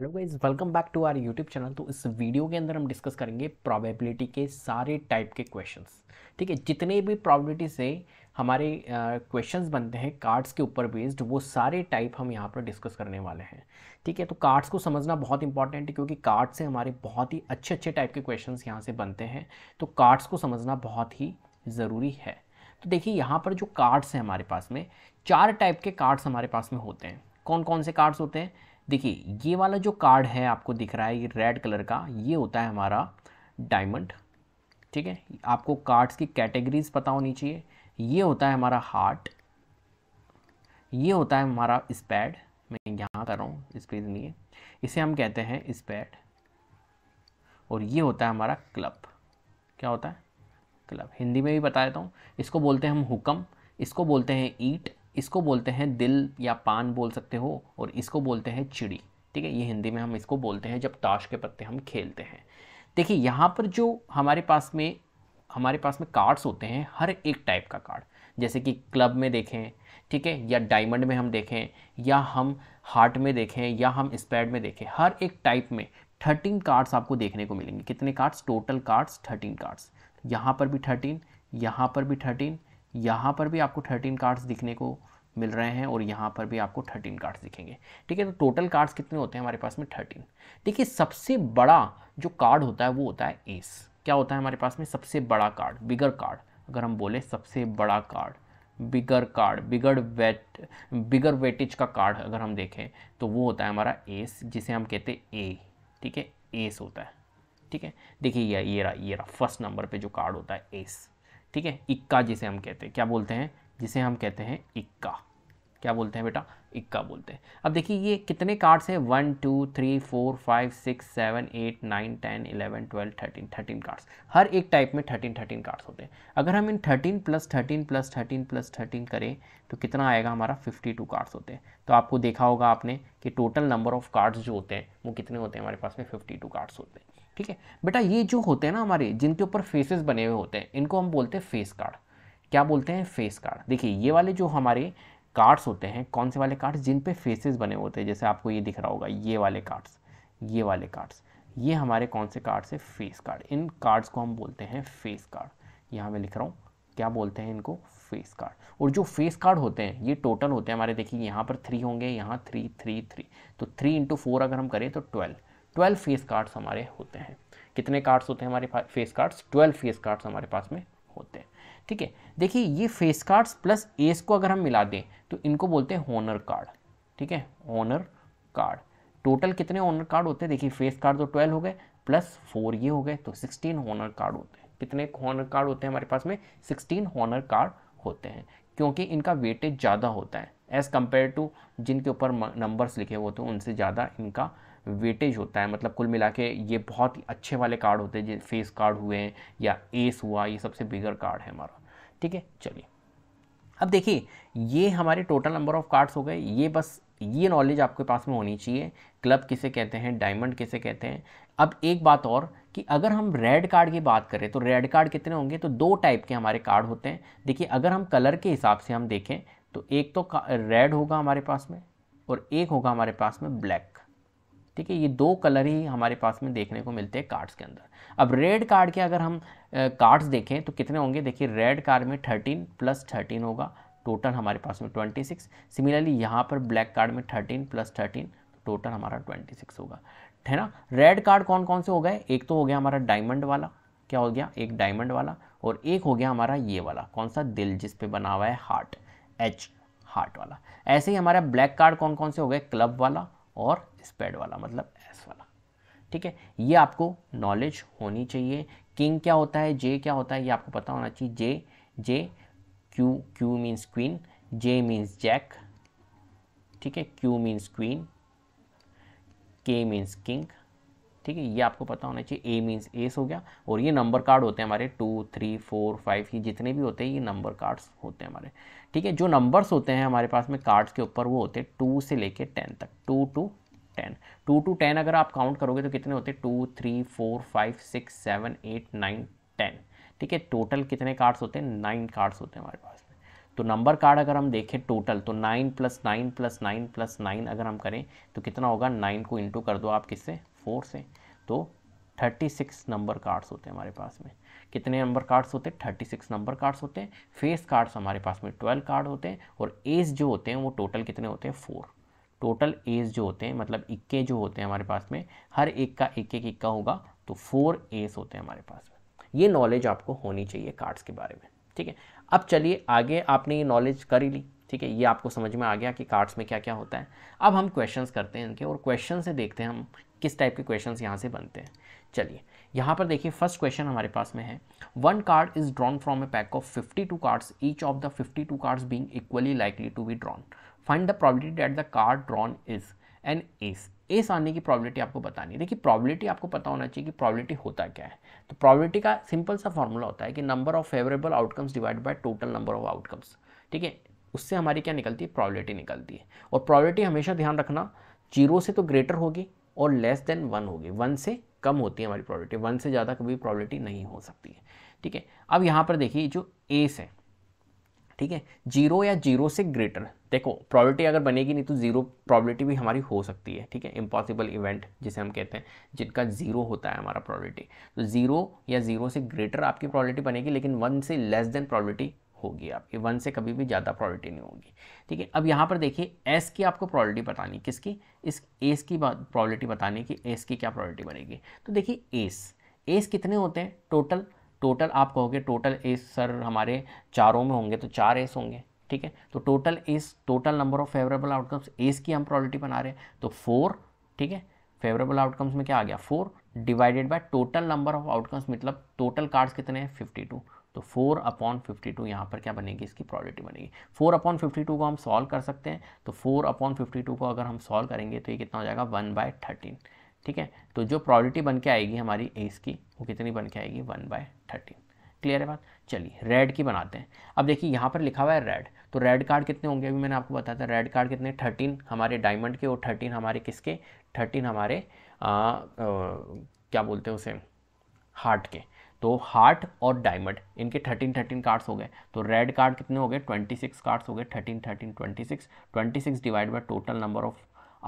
hello guys welcome back to our YouTube channel तो इस video के अंदर हम डिस्कस करेंगे प्रोबेबिलिटी के सारे टाइप के क्वेश्चंस ठीक है जितने भी प्रोबेबिलिटी से हमारे क्वेश्चंस uh, बनते हैं कार्ड्स के ऊपर बेस्ड वो सारे टाइप हम यहाँ पर डिस्कस करने वाले हैं ठीक है तो कार्ड्स को समझना बहुत इंपॉर्टेंट है क्योंकि कार्ड से हमारे बहुत ही अच्छे अच्छे टाइप के क्वेश्चन यहाँ से बनते हैं तो कार्ड्स को समझना बहुत ही ज़रूरी है तो देखिए यहाँ पर जो कार्ड्स हैं हमारे पास में चार टाइप के कार्ड्स हमारे पास में होते हैं कौन कौन से कार्ड्स होते हैं देखिए ये वाला जो कार्ड है आपको दिख रहा है ये रेड कलर का ये होता है हमारा डायमंड ठीक है आपको कार्ड्स की कैटेगरीज पता होनी चाहिए ये होता है हमारा हार्ट ये होता है हमारा स्पैड मैं यहाँ कर रहा हूँ स्पेस नहीं है इसे हम कहते हैं स्पैड और ये होता है हमारा क्लब क्या होता है क्लब हिंदी में भी बता देता हूँ इसको बोलते हैं हम हुक्म इसको बोलते हैं ईट इसको बोलते हैं दिल या पान बोल सकते हो और इसको बोलते हैं चिड़ी ठीक है ये हिंदी में हम इसको बोलते हैं जब ताश के पत्ते हम खेलते हैं देखिए यहाँ पर जो हमारे पास में हमारे पास में कार्ड्स होते हैं हर एक टाइप का कार्ड जैसे कि क्लब में देखें ठीक है या डायमंड में हम देखें या हम हार्ट में देखें या हम स्पैड में देखें हर एक टाइप में थर्टीन कार्ड्स आपको देखने को मिलेंगे कितने cards total cards thirteen cards यहाँ पर भी थर्टीन यहाँ पर भी थर्टीन यहाँ पर भी आपको थर्टीन कार्ड्स दिखने को मिल रहे हैं और यहाँ पर भी आपको थर्टीन कार्ड्स दिखेंगे ठीक है तो टोटल कार्ड्स कितने होते हैं हमारे पास में थर्टीन देखिए सबसे बड़ा जो कार्ड होता है वो होता है एस क्या होता है हमारे पास में सबसे बड़ा कार्ड बिगर कार्ड अगर हम बोले सबसे बड़ा card bigger card bigger weight bigger weightage का कार्ड अगर हम देखें तो वो होता है हमारा एस जिसे हम कहते हैं ए ठीक है एस होता है ठीक है देखिए ये ये रहा ये रहा फर्स्ट नंबर पे जो कार्ड होता है एस ठीक है इक्का जिसे हम कहते हैं क्या बोलते हैं जिसे हम कहते हैं इक्का क्या बोलते हैं बेटा इक्का बोलते हैं अब देखिए ये कितने कार्ड्स हैं one two three four five six seven eight nine ten eleven twelve thirteen thirteen cards हर एक टाइप में थर्टीन थर्टीन कार्ड्स होते हैं अगर हम इन thirteen plus thirteen plus thirteen plus thirteen करें तो कितना आएगा हमारा फिफ्टी टू कार्ड्स होते हैं तो आपको देखा होगा आपने कि टोटल नंबर ऑफ कार्ड्स जो होते हैं वो कितने होते हैं हमारे पास में फिफ्टी टू कार्ड्स होते हैं ठीक है बेटा ये जो होते हैं ना हमारे जिनके ऊपर फेसेस बने हुए होते हैं इनको हम बोलते हैं फेस कार्ड क्या बोलते हैं फेस कार्ड देखिए ये वाले जो हमारे कार्ड्स होते हैं कौन से वाले कार्ड्स जिन पे फेसेस बने होते हैं जैसे आपको ये दिख रहा होगा ये वाले कार्ड्स ये वाले कार्ड्स ये हमारे कौन से कार्ड्स है फेस कार्ड इन कार्ड्स को हम बोलते हैं फेस कार्ड यहाँ मैं लिख रहा हूँ क्या बोलते हैं इनको फेस कार्ड और जो फेस कार्ड होते हैं ये टोटल होते हैं हमारे देखिए यहाँ पर थ्री होंगे यहाँ थ्री थ्री थ्री तो थ्री इंटू फोर अगर हम करें तो ट्वेल्व ट्वेल्व फेस कार्ड्स हमारे होते हैं कितने कार्ड्स होते हैं हमारे face cards twelve face cards हमारे पास में होते हैं ठीक है देखिए ये फेस कार्ड्स प्लस एस को अगर हम मिला दें तो इनको बोलते हैं ओनर कार्ड ठीक है ऑनर कार्ड टोटल कितने ऑनर कार्ड होते हैं देखिए फेस कार्ड तो ट्वेल्व हो गए प्लस फोर ये हो गए तो सिक्सटीन ऑनर कार्ड होते हैं कितने ऑनर कार्ड होते हैं हमारे पास में सिक्सटीन ऑनर कार्ड होते हैं क्योंकि इनका वेटेज ज़्यादा होता है एज़ कम्पेयर टू जिनके ऊपर नंबर्स लिखे होते हैं उनसे ज़्यादा इनका वेटेज होता है मतलब कुल मिला के ये बहुत ही अच्छे वाले कार्ड होते हैं जैसे फेस कार्ड हुए हैं या एस हुआ ये सबसे बिगर कार्ड है हमारा ठीक है चलिए अब देखिए ये हमारे टोटल नंबर ऑफ़ कार्ड्स हो गए ये बस ये नॉलेज आपके पास में होनी चाहिए क्लब किसे कहते हैं डायमंड किसे कहते हैं अब एक बात और कि अगर हम रेड कार्ड की बात करें तो रेड कार्ड कितने होंगे तो दो टाइप के हमारे कार्ड होते हैं देखिए अगर हम कलर के हिसाब से हम देखें तो एक तो रेड होगा हमारे पास में और एक होगा हमारे पास में ब्लैक ठीक है ये दो कलर ही हमारे पास में देखने को मिलते हैं कार्ड्स के अंदर अब रेड कार्ड के अगर हम कार्ड्स देखें तो कितने होंगे देखिए रेड कार्ड में थर्टीन प्लस थर्टीन होगा टोटल हमारे पास में ट्वेंटी सिक्स सिमिलरली यहाँ पर ब्लैक कार्ड में थर्टीन प्लस थर्टीन टोटल हमारा ट्वेंटी सिक्स होगा है ना रेड कार्ड कौन कौन से हो गए एक तो हो गया हमारा डायमंड वाला क्या हो गया एक डायमंड वाला और एक हो गया हमारा ये वाला कौन सा दिल जिस पे बना हुआ है हार्ट एच हार्ट वाला ऐसे ही हमारा ब्लैक कार्ड कौन कौन से हो गए क्लब वाला और स्पेड वाला मतलब एस वाला ठीक है ये आपको नॉलेज होनी चाहिए किंग क्या होता है जे क्या होता है ये आपको पता होना चाहिए J J Q Q means queen J means jack ठीक है Q means queen K means king ठीक है ये आपको पता होना चाहिए ए मीन्स एस हो गया और ये नंबर कार्ड होते हैं हमारे टू थ्री फोर फाइव ये जितने भी होते हैं ये नंबर कार्ड्स होते हैं हमारे ठीक है जो नंबर्स होते हैं हमारे पास में कार्ड्स के ऊपर वो होते हैं टू से लेके टेन तक two to ten two to ten अगर आप काउंट करोगे तो कितने होते हैं two three four five six seven eight nine ten ठीक है टोटल कितने कार्ड्स होते हैं नाइन कार्ड्स होते हैं हमारे पास में तो नंबर कार्ड अगर हम देखें टोटल तो nine plus nine plus nine plus nine अगर हम करें तो कितना होगा नाइन को इंटू कर दो आप किससे फोर से तो थर्टी सिक्स नंबर कार्ड्स होते हैं हमारे पास में कितने नंबर कार्ड्स होते हैं थर्टी सिक्स नंबर कार्ड्स होते हैं फेस कार्ड्स हमारे पास में ट्वेल्व कार्ड होते हैं और एज जो होते हैं वो टोटल कितने होते हैं फोर टोटल एज जो होते हैं मतलब इक्के जो होते हैं हमारे पास में हर एक का एक एक इक्का होगा तो फोर एज होते हैं हमारे पास में ये नॉलेज आपको होनी चाहिए कार्ड्स के बारे में ठीक है अब चलिए आगे आपने ये नॉलेज कर ही ली ठीक है ये आपको समझ में आ गया कि कार्ड्स में क्या क्या होता है अब हम क्वेश्चन करते हैं इनके और क्वेश्चन से देखते हैं हम किस टाइप के क्वेश्चन यहाँ से बनते हैं चलिए यहाँ पर देखिए फर्स्ट क्वेश्चन हमारे पास में है one card is drawn from a pack of two cards each of the two cards being equally likely to be drawn find the probability that the card drawn is an ace ace आने की probability आपको बतानी है देखिए probability आपको पता होना चाहिए कि प्रॉबिलिटी होता क्या है तो प्रॉबिलिटी का सिंपल सा फॉर्मूला होता है कि number of favourable outcomes divide by total number of outcomes ठीक है उससे हमारी क्या निकलती है प्रॉबिलिटी निकलती है और प्रॉबिलिटी हमेशा ध्यान रखना जीरो से तो ग्रेटर होगी और लेस देन वन होगी वन से कम होती है हमारी प्रॉबिलिटी वन से ज़्यादा कभी प्रॉबिलिटी नहीं हो सकती है ठीक है अब यहाँ पर देखिए जो एस है ठीक है जीरो या जीरो से ग्रेटर देखो प्रॉबिलिटी अगर बनेगी नहीं तो जीरो प्रॉबिलिटी भी हमारी हो सकती है ठीक है इम्पॉसिबल इवेंट जिसे हम कहते हैं जिनका जीरो होता है हमारा प्रॉबिलिटी तो जीरो या जीरो से ग्रेटर आपकी प्रॉबिलिटी बनेगी लेकिन वन से लेस देन प्रॉबिलिटी होगी आपकी वन से कभी भी ज़्यादा प्रॉलिटी नहीं होगी ठीक है अब यहाँ पर देखिए एस की आपको प्रॉलिटी बतानी किसकी इस एस की प्रॉलिटी बतानी कि एस की क्या प्रॉलिटी बनेगी तो देखिए एस एस कितने होते हैं टोटल टोटल आप कहोगे टोटल एस सर हमारे चारों में होंगे तो चार एस होंगे ठीक है तो total ace total number of favourable outcomes ace की हम प्रॉलिटी बना रहे हैं तो फोर ठीक है फेवरेबल आउटकम्स में क्या आ गया four divided by total number of outcomes मतलब टोटल कार्ड्स कितने हैं फिफ्टी टू तो फोर अपॉन फिफ्टी टू यहाँ पर क्या बनेगी इसकी प्रोडिटी बनेगी फोर अपॉन फिफ्टी टू को हम सॉल्व कर सकते हैं तो फोर अपॉन फिफ्टी टू को अगर हम सॉल्व करेंगे तो ये कितना हो जाएगा वन बाय थर्टीन ठीक है तो जो प्रोडिटी बन के आएगी हमारी एस की वो कितनी बन के आएगी वन बाय थर्टीन क्लियर है बात चलिए रेड की बनाते हैं अब देखिए यहाँ पर लिखा हुआ है रेड तो रेड कार्ड कितने होंगे अभी मैंने आपको बताया था रेड कार्ड कितने थर्टीन हमारे डायमंड के और थर्टीन हमारे किसके थर्टीन हमारे आ, आ, क्या बोलते हैं उसे हार्ट के तो हार्ट और डायमंड इनके थर्टीन थर्टीन कार्ड्स हो गए तो रेड कार्ड कितने हो गए ट्वेंटी सिक्स कार्ड्स हो गए thirteen thirteen twenty six twenty six divide by total number of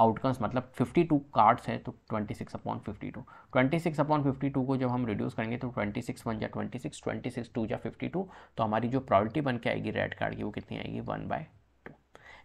outcomes मतलब 52 कार्ड्स है तो 26 six upon fifty two twenty six upon fifty two को जब हम रिड्यूस करेंगे तो 26 सिक्स वन या twenty six twenty six two या फिफ्टी टू तो हमारी जो प्रॉलिटी बन के आएगी रेड कार्ड की वो कितनी आएगी वन बाय टू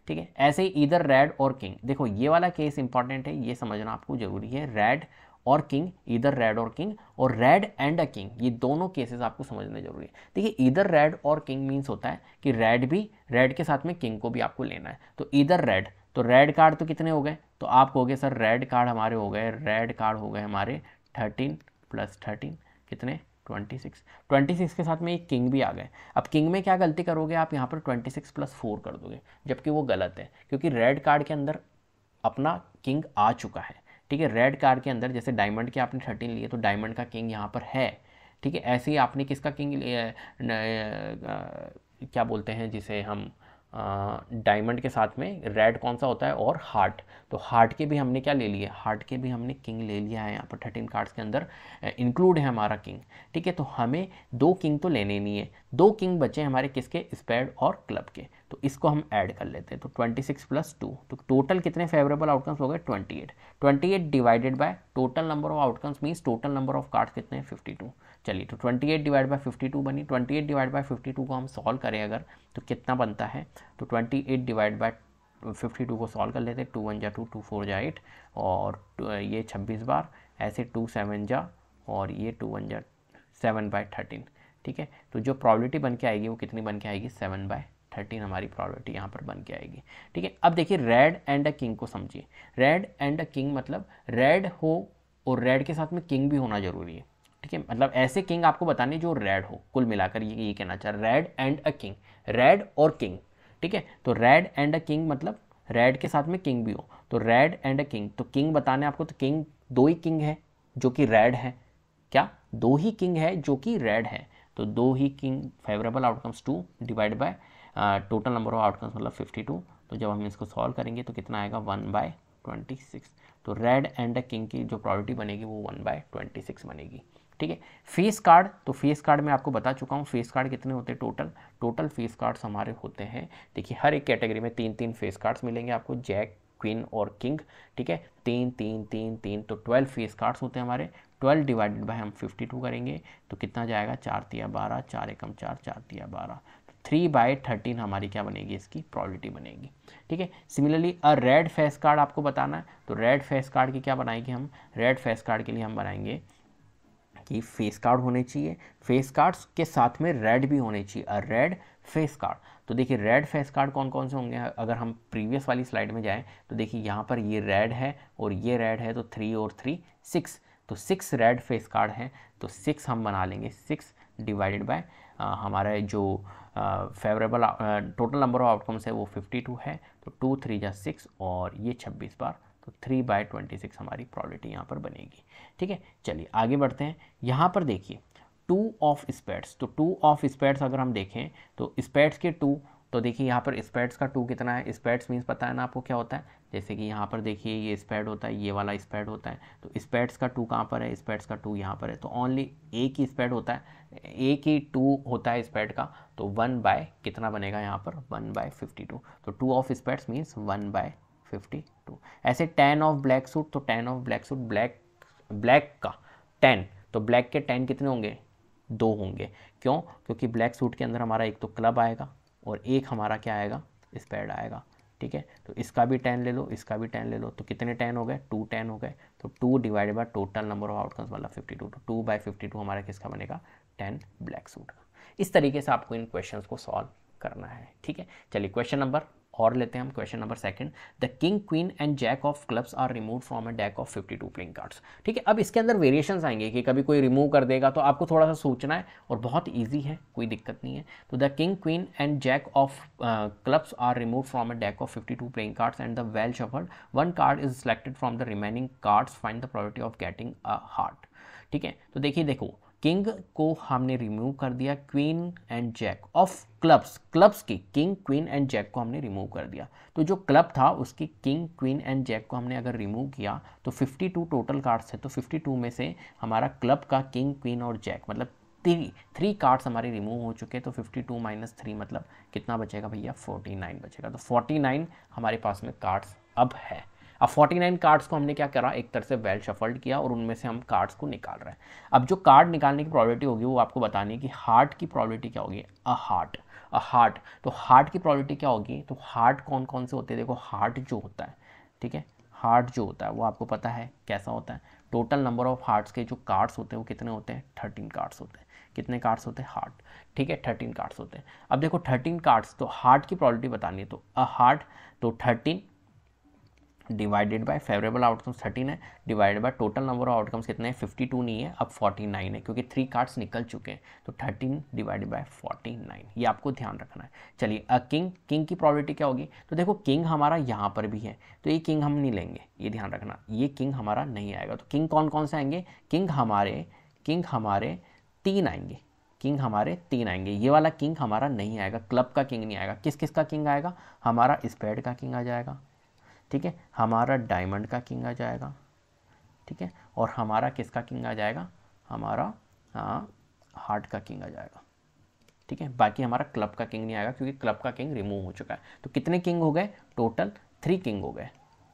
ठीक है ऐसे ही इधर रेड और किंग देखो ये वाला केस इंपॉर्टेंट है ये समझना आपको जरूरी है रेड और किंग इधर रेड और किंग और रेड एंड अ किंग ये दोनों केसेस आपको समझने जरूरी है देखिए इधर रेड और किंग मीन्स होता है कि रेड भी रेड के साथ में किंग को भी आपको लेना है तो इधर रेड तो रेड कार्ड तो कितने हो गए तो आप कहोगे सर रेड कार्ड हमारे हो गए रेड कार्ड हो गए हमारे थर्टीन प्लस थर्टीन कितने ट्वेंटी सिक्स ट्वेंटी सिक्स के साथ में एक किंग भी आ गए अब किंग में क्या गलती करोगे आप यहाँ पर ट्वेंटी सिक्स प्लस फोर कर दोगे जबकि वो गलत है क्योंकि रेड कार्ड के अंदर अपना किंग आ चुका है ठीक है रेड कार्ड के अंदर जैसे डायमंड के आपने थर्टीन लिए तो डायमंड का किंग यहाँ पर है ठीक है ऐसे ही आपने किसका किंग क्या बोलते हैं जिसे हम डायमंड के साथ में रेड कौन सा होता है और हार्ट तो हार्ट के भी हमने क्या ले लिया हार्ट के भी हमने किंग ले लिया है यहाँ पर थर्टीन कार्ड्स के अंदर इंक्लूड है हमारा किंग ठीक है तो हमें दो किंग तो लेने नहीं है दो किंग बचे हमारे किसके स्पेड और क्लब के तो इसको हम ऐड कर लेते हैं तो ट्वेंटी सिक्स प्लस टू तो टोटल कितने फेवरेबल आउटकम्स हो गए twenty eight twenty eight divided by total number of outcomes means total number of cards कितने फिफ्टी टू चलिए तो 28 डिवाइड फिफ्टी टू बनी 28 डिवाइड फिफ्टी टू को हम सॉल्व करें अगर तो कितना बनता है तो 28 डिवाइड बाई फिफ्टी को सॉल्व कर लेते हैं टू वन जा टू टू फोर जा एट और तो, ये 26 बार ऐसे टू सेवन जा और ये टू वन जा सेवन बाय थर्टीन ठीक है तो जो प्रॉब्लिटी बन के आएगी वो कितनी बन के आएगी सेवन बाय थर्टीन हमारी प्रॉब्लिटी यहाँ पर बन के आएगी ठीक है अब देखिए रेड एंड अ किंग को समझिए रेड एंड अ किंग मतलब रेड हो और रेड के साथ में किंग भी होना जरूरी है ठीक है मतलब ऐसे किंग आपको बताने जो रेड हो कुल मिलाकर ये ये कहना चाह red and a king red और किंग ठीक है तो रेड एंड अ किंग मतलब रेड के साथ में किंग भी हो तो रेड एंड अ किंग तो किंग बताने आपको तो किंग दो ही किंग है जो कि रेड है क्या दो ही किंग है जो कि रेड है तो दो ही king favourable outcomes two divide by total number of outcomes मतलब फिफ्टी टू तो जब हम इसको सॉल्व करेंगे तो कितना आएगा वन बाय ट्वेंटी सिक्स तो रेड एंड अ किंग की जो प्रॉबिलिटी बनेगी वो वन बाय ट्वेंटी सिक्स बनेगी ठीक है फेस कार्ड तो फेस कार्ड मैं आपको बता चुका हूँ फेस कार्ड कितने होते हैं टोटल टोटल फेस कार्ड्स हमारे होते हैं देखिए हर एक कैटेगरी में तीन तीन फेस कार्ड्स मिलेंगे आपको जैक क्वीन और किंग ठीक है तीन तीन तीन तीन तो ट्वेल्व फेस कार्ड्स होते हैं हमारे ट्वेल्व डिवाइडेड बाय हम फिफ्टी टू करेंगे तो कितना जाएगा चार तिया बारह चार एकम चार चार तिया बारह थ्री बाय थर्टीन हमारी क्या बनेगी इसकी प्रॉबिलिटी बनेगी ठीक है similarly a red face card आपको बताना है तो रेड फेस कार्ड की क्या बनाएगी हम रेड फेस कार्ड के लिए हम बनाएंगे कि फेस कार्ड होने चाहिए फेस कार्ड्स के साथ में रेड भी होने चाहिए और रेड फेस कार्ड तो देखिए रेड फेस कार्ड कौन कौन से होंगे अगर हम प्रीवियस वाली स्लाइड में जाएं तो देखिए यहाँ पर ये रेड है और ये रेड है तो थ्री और थ्री सिक्स तो सिक्स रेड फेस कार्ड हैं तो सिक्स हम बना लेंगे सिक्स डिवाइडेड बाय हमारे जो favourable total number of outcomes है वो फिफ्टी टू है तो टू थ्री या सिक्स और ये छब्बीस बार तो थ्री बाय ट्वेंटी सिक्स हमारी प्रॉब्लिटी यहाँ पर बनेगी ठीक है चलिए आगे बढ़ते हैं यहाँ पर देखिए टू ऑफ स्पेड्स तो टू ऑफ स्पैड्स अगर हम देखें तो स्पैड्स के टू तो देखिए यहाँ पर स्पेड्स का टू कितना है स्पेड्स मीन्स पता है ना आपको क्या होता है जैसे कि यहाँ पर देखिए ये स्पेड होता है ये वाला स्पेड होता है तो स्पैड्स का टू कहाँ पर है स्पेड्स का टू यहाँ पर है तो ओनली एक ही स्पेड होता है एक ही टू होता है स्पेड का तो वन बाय कितना बनेगा यहाँ पर वन बाय फिफ्टी टू तो two of spades means one by fifty two ऐसे टेन ऑफ ब्लैक सूट तो ten of black suit black black का टेन तो ब्लैक के टेन कितने होंगे दो होंगे क्यों क्योंकि ब्लैक सूट के अंदर हमारा एक तो क्लब आएगा और एक हमारा क्या आएगा स्पेड आएगा ठीक है तो इसका भी टेन ले लो इसका भी टेन ले लो तो कितने टेन हो गए टू टेन हो गए तो two divide by total number of outcomes वाला फिफ्टी टू तो टू बाई फिफ्टी टू हमारा किसका बनेगा टेन ब्लैक सूट का इस तरीके से आपको इन क्वेश्चन को सॉल्व करना है ठीक है चलिए क्वेश्चन नंबर और लेते हैं हम question number second the king queen and jack of clubs are remove from a deck of 52 two playing cards ठीक है अब इसके अंदर वेरिएशंस आएंगे कि कभी कोई रिमूव कर देगा तो आपको थोड़ा सा सोचना है और बहुत ईजी है कोई दिक्कत नहीं है तो the king queen and jack of clubs are remove from a deck of fifty two playing cards and the well shuffled one card is selected from the remaining cards find the priority of getting a heart ठीक है तो देखिए देखो king को हमने remove कर दिया queen and jack of clubs clubs की किंग क्वीन एंड जैक को हमने रिमूव कर दिया तो जो क्लब था उसकी किंग क्वीन एंड जैक को हमने अगर रिमूव किया तो 52 टोटल कार्ड्स है तो 52 में से हमारा क्लब का किंग क्वीन और जैक मतलब थ्री थ्री कार्ड्स हमारे रिमूव हो चुके हैं तो 52 टू माइनस थ्री मतलब कितना बचेगा भैया 49 बचेगा तो 49 हमारे पास में कार्ड्स अब है अब 49 कार्ड्स को हमने क्या करा एक तरह से वेल शफल्ड किया और उनमें से हम कार्ड्स को निकाल रहे हैं अब जो कार्ड निकालने की प्रॉबिलिटी होगी वो आपको बतानी है कि हार्ट की प्रॉबिलिटी क्या होगी अ हार्ट अ हार्ट तो हार्ट की प्रॉबिलिटी क्या होगी तो हार्ट कौन कौन से होते हैं देखो हार्ट जो होता है ठीक है हार्ट जो होता है वो आपको पता है कैसा होता है टोटल नंबर ऑफ हार्ट्स के जो कार्ड्स होते हैं वो कितने होते हैं थर्टीन कार्ड्स होते हैं कितने कार्ड्स होते हैं हार्ट ठीक है थर्टीन कार्ड्स होते हैं अब देखो थर्टीन कार्ड्स तो हार्ट की प्रॉबिलिटी बतानी है तो अ हार्ट तो thirteen divided by favourable outcomes thirteen है divided by total number of outcomes कितने हैं फिफ्टी टू नहीं है अब फोर्टी नाइन है क्योंकि थ्री कार्ड्स निकल चुके हैं तो thirteen divided by forty nine ये आपको ध्यान रखना है चलिए अ किंग किंग की प्रॉबिलिटी क्या होगी तो देखो किंग हमारा यहाँ पर भी है तो ये किंग हम नहीं लेंगे ये ध्यान रखना ये किंग हमारा नहीं आएगा तो किंग कौन कौन से आएंगे किंग हमारे किंग हमारे तीन आएंगे किंग हमारे तीन आएंगे ये वाला किंग हमारा नहीं आएगा क्लब का किंग नहीं आएगा किस किस का किंग आएगा हमारा स्पेड का किंग आ जाएगा ठीक है हमारा डायमंड का किंग आ जाएगा ठीक है और हमारा किसका किंग आ जाएगा हमारा आ, हार्ट का किंग आ जाएगा ठीक है बाकी हमारा क्लब का किंग नहीं आएगा क्योंकि क्लब का किंग रिमूव हो चुका है तो कितने किंग हो गए टोटल थ्री किंग हो गए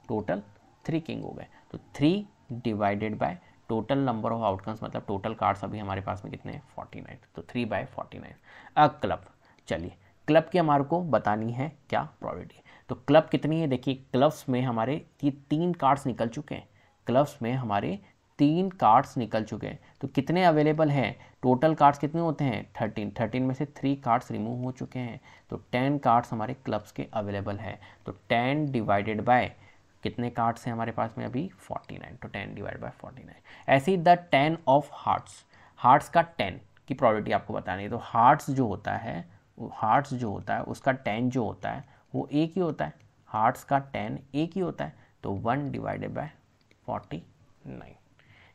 टोटल थ्री किंग हो गए तो three divided by total number of outcomes मतलब टोटल कार्ड्स अभी हमारे पास में कितने हैं फोर्टी नाइन तो three by forty nine a club चलिए क्लब की हमारे को बतानी है क्या प्रॉबिलिटी तो क्लब कितनी है देखिए क्लब्स में हमारे ये तीन कार्ड्स निकल चुके हैं क्लब्स में हमारे तीन कार्ड्स निकल चुके हैं तो कितने अवेलेबल हैं टोटल कार्ड्स कितने होते हैं थर्टीन थर्टीन में से थ्री कार्ड्स रिमूव हो चुके हैं तो टेन कार्ड्स हमारे क्लब्स के अवेलेबल हैं तो टेन डिवाइडेड बाय कितने कार्ड्स हैं हमारे पास में अभी फोर्टी नाइन तो ten divide by forty nine ऐसे ही the ten of hearts hearts का टेन की प्रॉबर्टी आपको बतानी है तो हार्ट्स जो होता है हार्ट्स जो होता है उसका टेन जो होता है वो एक ही होता है हार्ट्स का टेन एक ही होता है तो one divided by forty nine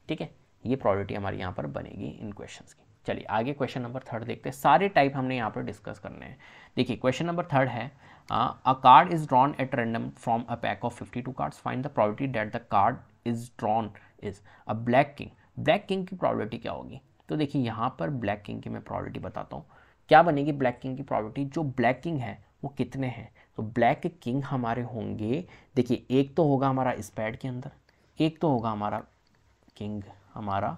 ठीक है ये प्रॉब्लिटी हमारी यहाँ पर बनेगी इन क्वेश्चन की चलिए आगे क्वेश्चन नंबर थर्ड देखते हैं सारे टाइप हमने यहाँ पर डिस्कस करने हैं देखिए क्वेश्चन नंबर थर्ड है a card is drawn at random from a pack of fifty two cards find the probability that the card is drawn is a black king black king की probability क्या होगी तो देखिए यहाँ पर black king की मैं प्रॉबिलिटी बताता हूँ क्या बनेगी ब्लैक किंग की प्रॉबिलिटी जो ब्लैक किंग है वो कितने हैं तो ब्लैक के किंग हमारे होंगे देखिए एक तो होगा हमारा स्पैड के अंदर एक तो होगा हमारा किंग हमारा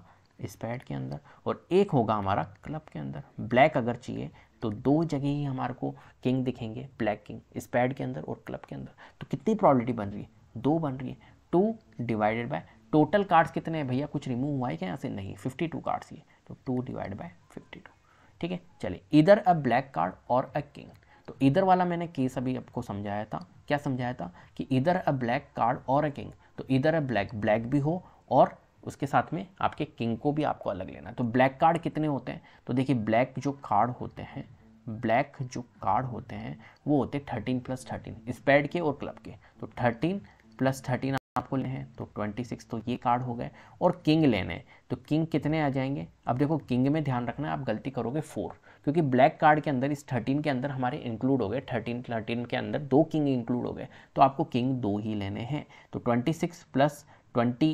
स्पैड के अंदर और एक होगा हमारा क्लब के अंदर ब्लैक अगर चाहिए तो दो जगह ही हमारे को किंग दिखेंगे ब्लैक किंग स्पैड के अंदर और क्लब के अंदर तो कितनी प्रॉबलिटी बन रही है दो बन रही है two divided by total cards कितने हैं भैया कुछ रिमूव हुआ है क्या यहाँ से नहीं फिफ्टी टू कार्ड्स ये तो two divide by fifty two ठीक है चलिए इधर अ ब्लैक कार्ड और अ किंग तो इधर वाला मैंने केस अभी आपको समझाया था क्या समझाया था कि इधर अ ब्लैक कार्ड और अ किंग तो इधर अ ब्लैक ब्लैक भी हो और उसके साथ में आपके किंग को भी आपको अलग लेना है तो ब्लैक कार्ड कितने होते हैं तो देखिए ब्लैक जो कार्ड होते हैं ब्लैक जो कार्ड होते हैं वो होते हैं थर्टीन प्लस थर्टीन स्पैड के और क्लब के तो थर्टीन प्लस थर्टीन आपको लेने हैं तो ट्वेंटी सिक्स तो ये कार्ड हो गए और किंग लेने हैं तो किंग कितने आ जाएंगे अब देखो किंग में ध्यान रखना है आप गलती करोगे फोर क्योंकि ब्लैक कार्ड के अंदर इस थर्टीन के अंदर हमारे इंक्लूड हो गए थर्टीन थर्टीन के अंदर दो किंग इंक्लूड हो गए तो आपको किंग दो ही लेने हैं तो twenty six plus twenty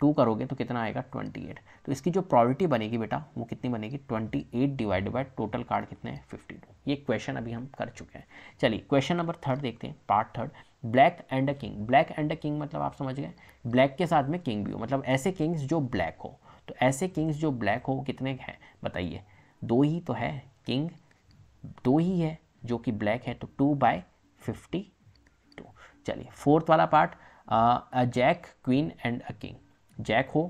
two करोगे तो कितना आएगा ट्वेंटी एट तो इसकी जो प्रॉरिटी बनेगी बेटा वो कितनी बनेगी twenty eight divide by total card कितने हैं फिफ्टी टू ये क्वेश्चन अभी हम कर चुके हैं चलिए क्वेश्चन नंबर थर्ड देखते हैं part third black and a king black and a king मतलब आप समझ गए ब्लैक के साथ में किंग भी हो मतलब ऐसे किंग्स जो ब्लैक हो तो ऐसे किंग्स जो ब्लैक हो कितने हैं बताइए दो ही तो है किंग दो ही है जो कि ब्लैक है तो टू बाय फिफ्टी टू चलिए फोर्थ वाला part a jack queen and a king jack हो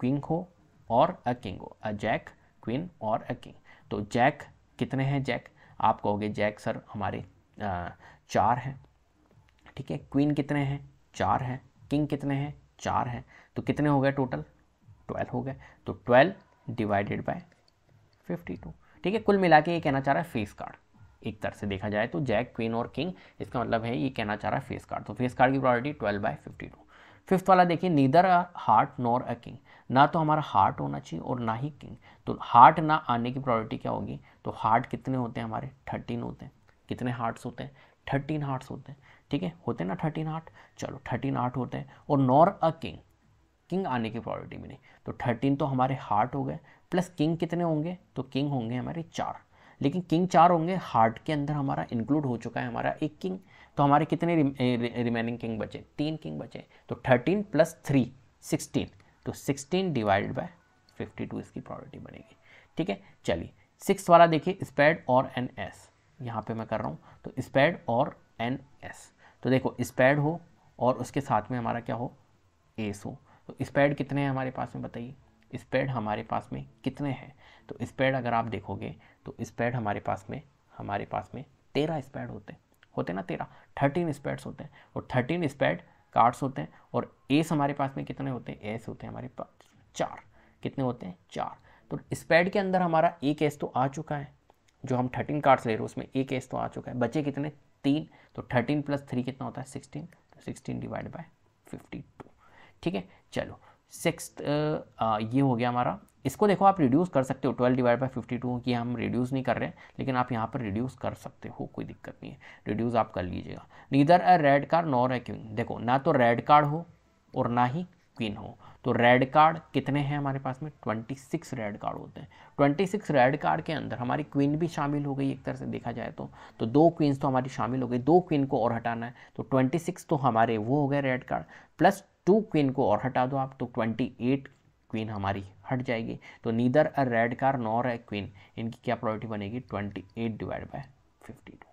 क्वीन हो और अ किंग हो अ जैक क्वीन और अ किंग तो जैक कितने हैं जैक आप कहोगे जैक सर हमारे आ, चार हैं ठीक है क्वीन कितने हैं चार हैं किंग कितने हैं चार हैं तो कितने हो गए टोटल ट्वेल्व हो गए तो twelve divided by fifty two ठीक है कुल मिला के ये कहना चाह रहा है फेस कार्ड एक तरह से देखा जाए तो जैक क्वीन और किंग इसका मतलब है ये कहना चाह रहा है फेस कार्ड तो फेस कार्ड की priority twelve by fifty two fifth वाला देखिए neither a heart nor a king ना तो हमारा हार्ट होना चाहिए और ना ही किंग तो हार्ट ना आने की प्रॉरिटी क्या होगी तो हार्ट कितने होते हैं हमारे थर्टीन होते हैं कितने हार्ट्स होते हैं थर्टीन हार्ट्स होते हैं ठीक है होते हैं ना थर्टीन हार्ट चलो थर्टीन हार्ट होते हैं और नॉर अ किंग किंग आने की प्रॉबिलिटी भी नहीं तो थर्टीन तो हमारे हार्ट हो गए प्लस किंग कितने होंगे तो किंग होंगे हमारे चार लेकिन किंग चार होंगे हार्ट के अंदर हमारा इंक्लूड हो चुका है हमारा एक किंग तो हमारे कितने रिमेनिंग किंग बचे तीन किंग बचे तो थर्टीन प्लस थ्री सिक्सटीन तो sixteen divide by fifty two इसकी प्रॉबिलिटी बनेगी ठीक है चलिए सिक्स वाला देखिए स्पेड और एन एस यहाँ पे मैं कर रहा हूँ तो स्पैड और एन एस तो देखो स्पैड हो और उसके साथ में हमारा क्या हो एस हो तो स्पैड कितने हैं हमारे पास में बताइए स्पैड हमारे पास में कितने हैं तो स्पैड अगर आप देखोगे तो स्पैड हमारे पास में हमारे पास में तेरह स्पैड होते हैं होते ना तेरह थर्टीन स्पैड्स होते हैं और थर्टीन स्पैड कार्ड्स होते हैं और एस हमारे पास में कितने होते हैं एस होते हैं हमारे पास चार कितने होते हैं चार तो स्पैड के अंदर हमारा एक एस तो आ चुका है जो हम थर्टीन कार्ड्स ले रहे हैं उसमें एक एस तो आ चुका है बचे कितने तीन तो थर्टीन प्लस थ्री कितना होता है सिक्सटीन तो sixteen divide by fifty two ठीक है चलो सिक्स ये हो गया हमारा इसको देखो आप रिड्यूस कर सकते हो twelve divide by fifty two की हम रिड्यूस नहीं कर रहे हैं लेकिन आप यहाँ पर रिड्यूस कर सकते हो कोई दिक्कत नहीं है रिड्यूस आप कर लीजिएगा neither a red card nor है क्यों देखो ना तो रेड कार्ड हो और ना ही क्वीन हो तो रेड कार्ड कितने हैं हमारे पास में 26 रेड कार्ड होते हैं 26 रेड कार्ड के अंदर हमारी क्वीन भी शामिल हो गई एक तरह से देखा जाए तो तो दो क्वींस तो हमारी शामिल हो गई दो क्वीन को और हटाना है तो 26 तो हमारे वो हो गए red card plus two queen को और हटा दो आप तो 28 क्वीन हमारी हट जाएगी तो neither a red card nor a queen इनकी क्या प्रॉपर्टी बनेगी 28 डिवाइड बाय 52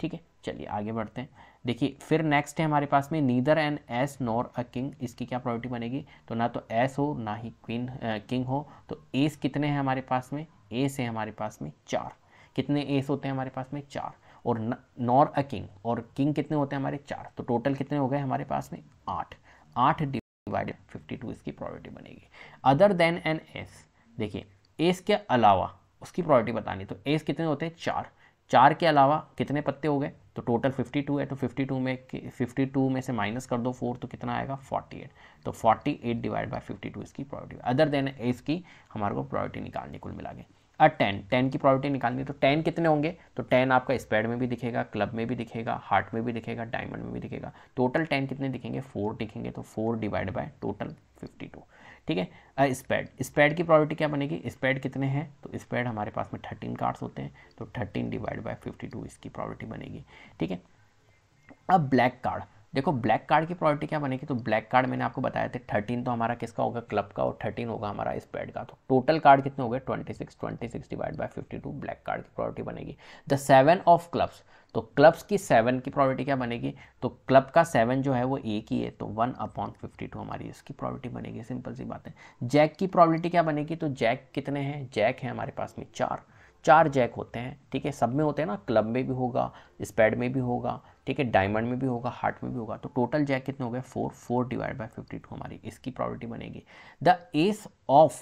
ठीक है चलिए आगे बढ़ते हैं देखिए फिर नेक्स्ट है हमारे पास में neither an ace nor a king इसकी क्या प्रॉपर्टी बनेगी तो ना तो एस हो ना ही क्वीन किंग हो तो एस कितने हैं हमारे पास में एस है हमारे पास में चार कितने एस होते हैं हमारे पास में चार और नॉर अ किंग और किंग कितने होते हैं हमारे चार तो टोटल कितने हो गए हमारे पास में आठ आठ डिवाइडेड फिफ्टी टू इसकी प्रॉपर्टी बनेगी अदर देन एन एस देखिए एस के अलावा उसकी प्रॉपर्टी बतानी तो एस कितने होते हैं चार चार के अलावा कितने पत्ते हो गए तो टोटल 52 है तो 52 में 52 में से माइनस कर दो फोर तो कितना आएगा 48 तो 48 एट डिवाइड बाई फिफ्टी इसकी प्रॉपर्टी अदर देन इसकी हमारे को प्रॉपर्टी निकालनी कुल मिला के अब टेन टेन की प्रॉपर्टी निकालनी तो टेन कितने होंगे तो टेन आपका स्पेड में भी दिखेगा क्लब में भी दिखेगा हार्ट में भी दिखेगा डायमंड में भी दिखेगा टोटल टेन कितने दिखेंगे फोर दिखेंगे तो four divide by total fifty two ठीक है स्पैड स्पैड की प्रॉबिलिटी क्या बनेगी स्पैड कितने हैं तो स्पैड हमारे पास में थर्टीन कार्ड्स होते हैं तो thirteen divide by fifty two इसकी प्रॉबिलिटी बनेगी ठीक है अब ब्लैक कार्ड देखो ब्लैक कार्ड की प्रायोरिटी क्या बनेगी तो ब्लैक कार्ड मैंने आपको बताया थे थर्टीन तो हमारा किसका होगा क्लब का और थर्टीन होगा हमारा इस पैड का तो टोटल कार्ड कितने हो गए twenty six twenty six divide by fifty two black card की प्रायोरिटी बनेगी द सेवन ऑफ क्लब्स तो क्लब्स की सेवन की प्रायोरिटी क्या बनेगी तो क्लब का सेवन जो है वो एक ही है तो वन अपॉन फिफ्टी टू हमारी इसकी प्रायोरिटी बनेगी सिंपल सी बात है जैक की प्रायोरिटी क्या बनेगी तो जैक कितने हैं जैक है हमारे पास में चार चार जैक होते हैं ठीक है सब में होते हैं ना क्लब में भी होगा स्पैड में भी होगा ठीक है डायमंड में भी होगा हार्ट में भी होगा तो टोटल जैक कितने हो गए four four divide by fifty two हमारी इसकी प्रॉपर्टी बनेगी द एस ऑफ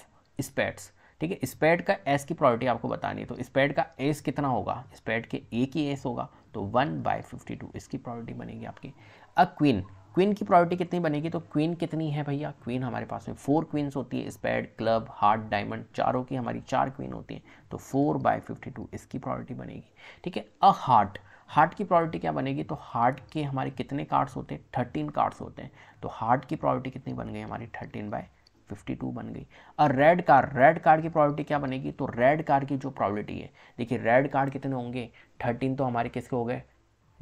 स्पैट्स ठीक है स्पैड का एस की प्रॉपर्टी आपको बतानी है तो स्पैड का एस कितना होगा स्पैड के ए की एस होगा तो वन बाई फिफ्टी टू इसकी प्रॉपर्टी बनेगी आपकी अ क्वीन क्वीन की प्रॉपर्टी कितनी बनेगी तो क्वीन कितनी है भैया क्वीन हमारे पास में फोर क्वीन्स होती है स्पैड क्लब हार्ट डायमंड चारों की हमारी चार क्वीन होती है तो फोर बाई फिफ्टी टू इसकी प्रॉपर्टी बनेगी ठीक है अ हार्ट हार्ट की प्रायोरिटी क्या बनेगी तो हार्ट के हमारे कितने कार्ड्स होते हैं थर्टीन कार्ड्स होते हैं तो हार्ट की प्रायोरिटी कितनी बन गई हमारी थर्टीन बाय टू बन गई और रेड कार रेड कार्ड की प्रायोरिटी क्या बनेगी तो रेड कार की जो प्रायोरिटी है देखिए रेड कार्ड कितने होंगे थर्टीन तो हमारे किसके हो गए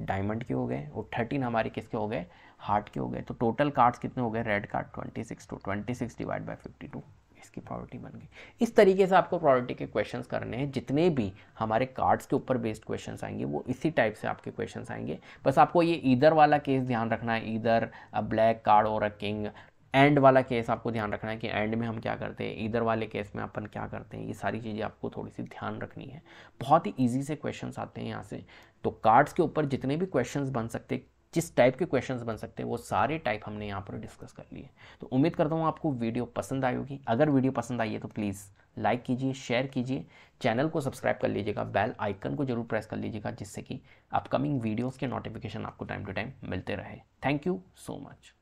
डायमंड के हो गए और थर्टीन हमारे किसके हो गए हार्ट के हो गए तो टोटल कार्ड्स कितने हो गए red card twenty six two twenty six divide by fifty two इसकी प्रायोरिटी बन गई इस तरीके से आपको प्रायोरिटी के क्वेश्चन करने हैं जितने भी हमारे कार्ड्स के ऊपर बेस्ड क्वेश्चन आएंगे वो इसी टाइप से आपके क्वेश्चन आएंगे बस आपको ये इधर वाला केस ध्यान रखना है इधर ब्लैक कार्ड और अ किंग एंड वाला केस आपको ध्यान रखना है कि एंड में हम क्या करते हैं इधर वाले केस में अपन क्या करते हैं ये सारी चीज़ें आपको थोड़ी सी ध्यान रखनी है बहुत ही ईजी से क्वेश्चन आते हैं यहाँ से तो कार्ड्स के ऊपर जितने भी क्वेश्चन बन सकते हैं जिस टाइप के क्वेश्चंस बन सकते हैं वो सारे टाइप हमने यहाँ पर डिस्कस कर लिए तो उम्मीद करता हूँ आपको वीडियो पसंद आई होगी अगर वीडियो पसंद आई है तो प्लीज़ लाइक कीजिए शेयर कीजिए चैनल को सब्सक्राइब कर लीजिएगा बेल आइकन को जरूर प्रेस कर लीजिएगा जिससे कि अपकमिंग वीडियोज़ के नोटिफिकेशन आपको टाइम टू टाइम मिलते रहे थैंक यू सो मच